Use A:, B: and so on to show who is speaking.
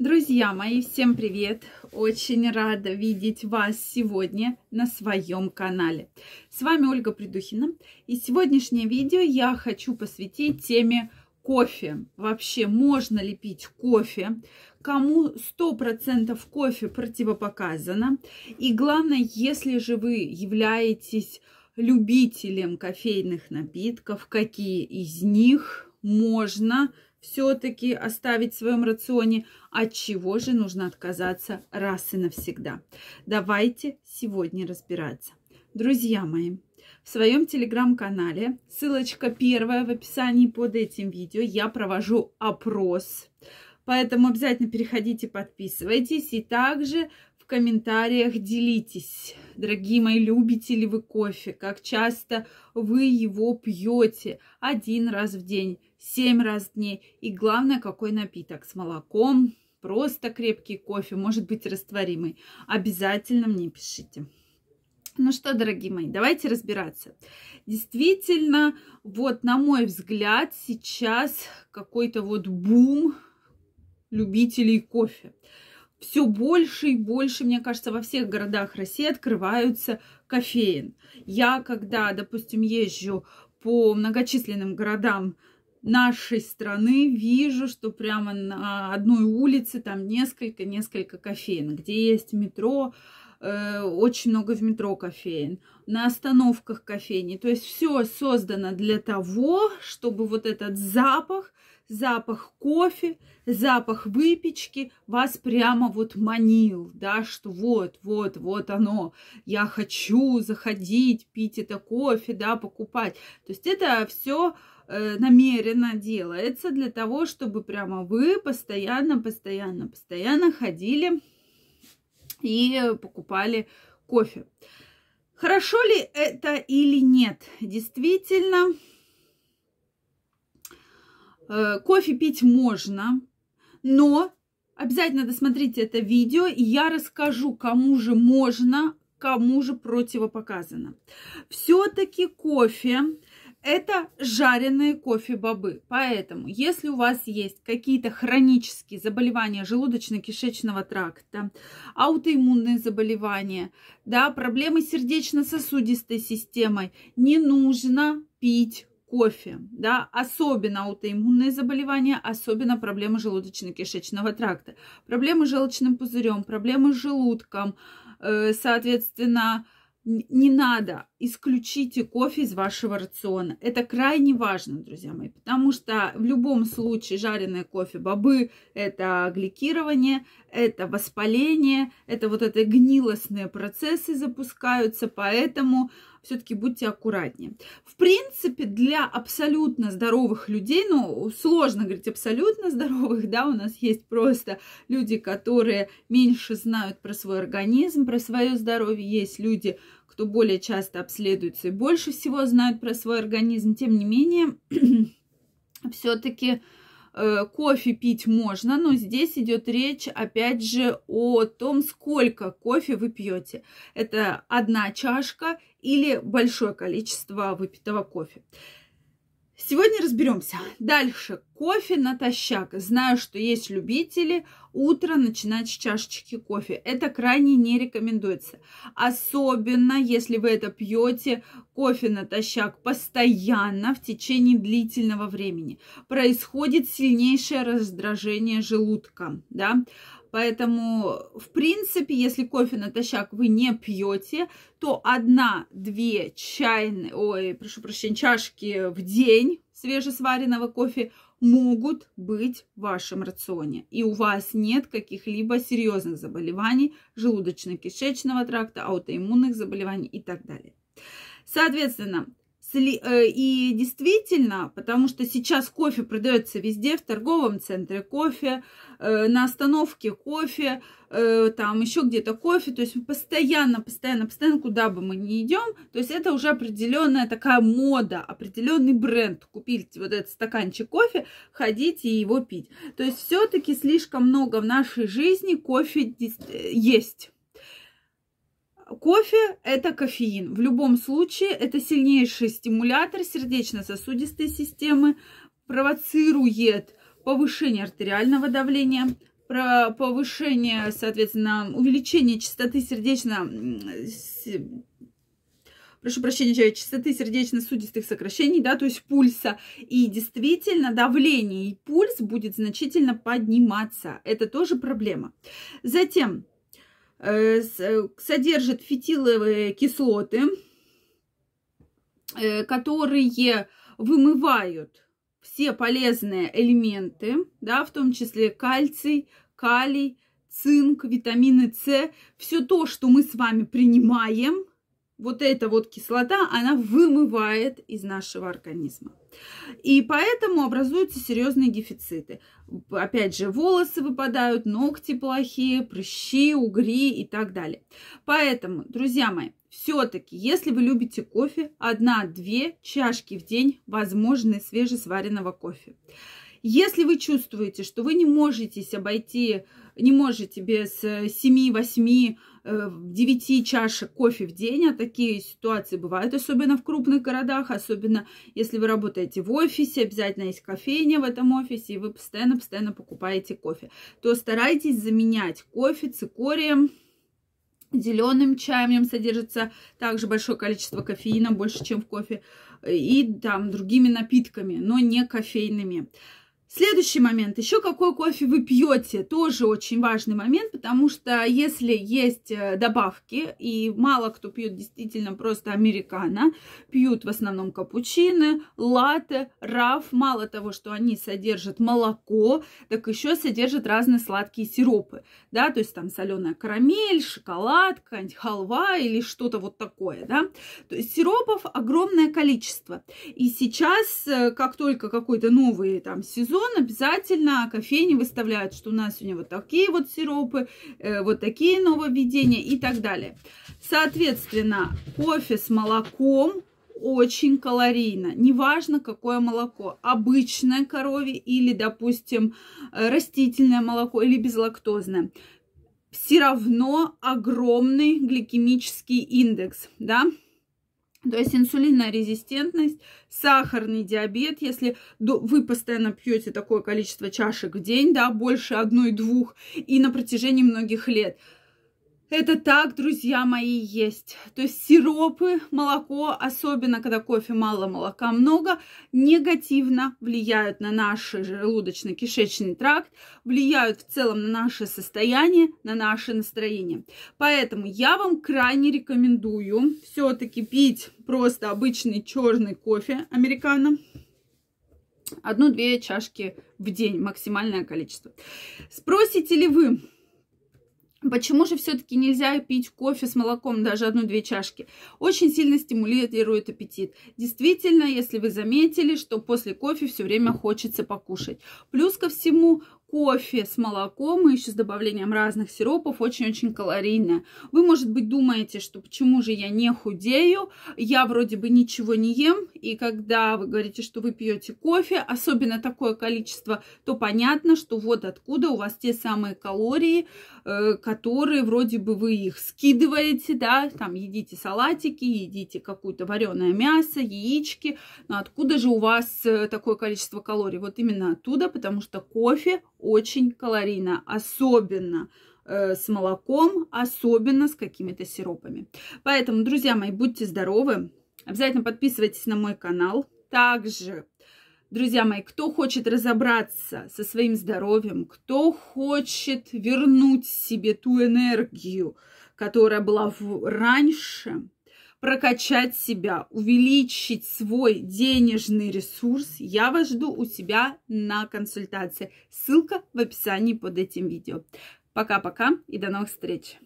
A: Друзья мои, всем привет! Очень рада видеть вас сегодня на своем канале. С вами Ольга Придухина. И сегодняшнее видео я хочу посвятить теме кофе. Вообще, можно ли пить кофе? Кому 100% кофе противопоказано? И главное, если же вы являетесь любителем кофейных напитков, какие из них можно все-таки оставить в своем рационе, от чего же нужно отказаться раз и навсегда. Давайте сегодня разбираться. Друзья мои, в своем телеграм-канале, ссылочка первая в описании под этим видео, я провожу опрос. Поэтому обязательно переходите, подписывайтесь. И также в комментариях делитесь, дорогие мои, любите ли вы кофе, как часто вы его пьете один раз в день, семь раз в день, и главное, какой напиток с молоком, просто крепкий кофе, может быть растворимый. Обязательно мне пишите. Ну что, дорогие мои, давайте разбираться. Действительно, вот на мой взгляд, сейчас какой-то вот бум любителей кофе все больше и больше, мне кажется, во всех городах России открываются кофеин. Я, когда, допустим, езжу по многочисленным городам нашей страны, вижу, что прямо на одной улице там несколько-несколько кофеин, где есть метро, э, очень много в метро кофеин, на остановках кофейни. То есть все создано для того, чтобы вот этот запах – запах кофе, запах выпечки вас прямо вот манил, да, что вот, вот, вот оно, я хочу заходить, пить это кофе, да, покупать. То есть это все э, намеренно делается для того, чтобы прямо вы постоянно, постоянно, постоянно ходили и покупали кофе. Хорошо ли это или нет? Действительно, Э, кофе пить можно, но обязательно досмотрите это видео, и я расскажу, кому же можно, кому же противопоказано. Все-таки кофе это жареные кофе-бобы. Поэтому, если у вас есть какие-то хронические заболевания желудочно-кишечного тракта, аутоиммунные заболевания, да, проблемы с сердечно-сосудистой системой, не нужно пить кофе, да, особенно аутоиммунные заболевания, особенно проблемы желудочно-кишечного тракта, проблемы с желчным пузырем, проблемы с желудком, э, соответственно, не надо, исключите кофе из вашего рациона. Это крайне важно, друзья мои, потому что в любом случае жареное кофе бобы – это гликирование, это воспаление, это вот эти гнилостные процессы запускаются, поэтому все-таки будьте аккуратнее. В принципе, для абсолютно здоровых людей, ну, сложно говорить абсолютно здоровых, да, у нас есть просто люди, которые меньше знают про свой организм, про свое здоровье, есть люди, кто более часто обследуется и больше всего знают про свой организм. Тем не менее, все-таки э, кофе пить можно, но здесь идет речь, опять же, о том, сколько кофе вы пьете. Это одна чашка или большое количество выпитого кофе. Сегодня разберемся. Дальше. Кофе натощак. Знаю, что есть любители утро начинать с чашечки кофе. Это крайне не рекомендуется. Особенно, если вы это пьете кофе натощак постоянно в течение длительного времени. Происходит сильнейшее раздражение желудка. Да? Поэтому, в принципе, если кофе натощак вы не пьете, то одна-две чайные, ой, прошу прощения, чашки в день свежесваренного кофе могут быть в вашем рационе. И у вас нет каких-либо серьезных заболеваний желудочно-кишечного тракта, аутоиммунных заболеваний и так далее. Соответственно, Э, и действительно, потому что сейчас кофе продается везде, в торговом центре кофе, э, на остановке кофе, э, там еще где-то кофе, то есть постоянно, постоянно, постоянно, куда бы мы ни идем, то есть это уже определенная такая мода, определенный бренд. Купить вот этот стаканчик кофе, ходить и его пить. То есть все-таки слишком много в нашей жизни кофе есть. Кофе – это кофеин. В любом случае, это сильнейший стимулятор сердечно-сосудистой системы, провоцирует повышение артериального давления, про повышение, соответственно, увеличение частоты сердечно... Прошу прощения, частоты сердечно-судистых сокращений, да, то есть пульса. И действительно, давление и пульс будет значительно подниматься. Это тоже проблема. Затем, Э, э, содержит фитиловые кислоты, э, которые вымывают все полезные элементы, да, в том числе кальций, калий, цинк, витамины С, все то, что мы с вами принимаем – вот эта вот кислота, она вымывает из нашего организма. И поэтому образуются серьезные дефициты. Опять же, волосы выпадают, ногти плохие, прыщи, угри и так далее. Поэтому, друзья мои, все-таки, если вы любите кофе, одна-две чашки в день возможны свежесваренного кофе. Если вы чувствуете, что вы не можете обойти, не можете без 7-8 э, 9 э, чашек кофе в день, а такие ситуации бывают, особенно в крупных городах, особенно если вы работаете в офисе, обязательно есть кофейня в этом офисе, и вы постоянно-постоянно покупаете кофе, то старайтесь заменять кофе цикорием, зеленым чаем, в нем содержится также большое количество кофеина, больше, чем в кофе, и там другими напитками, но не кофейными. Следующий момент. Еще какой кофе вы пьете, тоже очень важный момент, потому что если есть э, добавки, и мало кто пьет действительно просто американо, пьют в основном капучины, латте, раф, мало того, что они содержат молоко, так еще содержат разные сладкие сиропы, да, то есть там соленая карамель, шоколадка какая халва или что-то вот такое, да. То есть сиропов огромное количество. И сейчас, э, как только какой-то новый там сезон, Amazon обязательно кофейни выставляют, что у нас сегодня вот такие вот сиропы, э, вот такие нововведения и так далее. Соответственно, кофе с молоком очень калорийно. Неважно, какое молоко. Обычное коровье или, допустим, э, растительное молоко или безлактозное все равно огромный гликемический индекс, да, то есть инсулинная резистентность, сахарный диабет, если вы постоянно пьете такое количество чашек в день, да, больше одной-двух, и на протяжении многих лет – это так, друзья мои, есть. То есть сиропы, молоко, особенно когда кофе мало, молока много, негативно влияют на наш желудочно-кишечный тракт, влияют в целом на наше состояние, на наше настроение. Поэтому я вам крайне рекомендую все-таки пить просто обычный черный кофе американо. Одну-две чашки в день, максимальное количество. Спросите ли вы, Почему же все-таки нельзя пить кофе с молоком, даже одну-две чашки? Очень сильно стимулирует аппетит. Действительно, если вы заметили, что после кофе все время хочется покушать. Плюс ко всему, кофе с молоком и еще с добавлением разных сиропов, очень-очень калорийное. Вы, может быть, думаете, что почему же я не худею, я вроде бы ничего не ем, и когда вы говорите, что вы пьете кофе, особенно такое количество, то понятно, что вот откуда у вас те самые калории, э, которые вроде бы вы их скидываете, да, там едите салатики, едите какое-то вареное мясо, яички, но откуда же у вас э, такое количество калорий? Вот именно оттуда, потому что кофе очень калорийно, особенно э, с молоком, особенно с какими-то сиропами. Поэтому, друзья мои, будьте здоровы. Обязательно подписывайтесь на мой канал. Также Друзья мои, кто хочет разобраться со своим здоровьем, кто хочет вернуть себе ту энергию, которая была в... раньше, прокачать себя, увеличить свой денежный ресурс, я вас жду у себя на консультации. Ссылка в описании под этим видео. Пока-пока и до новых встреч!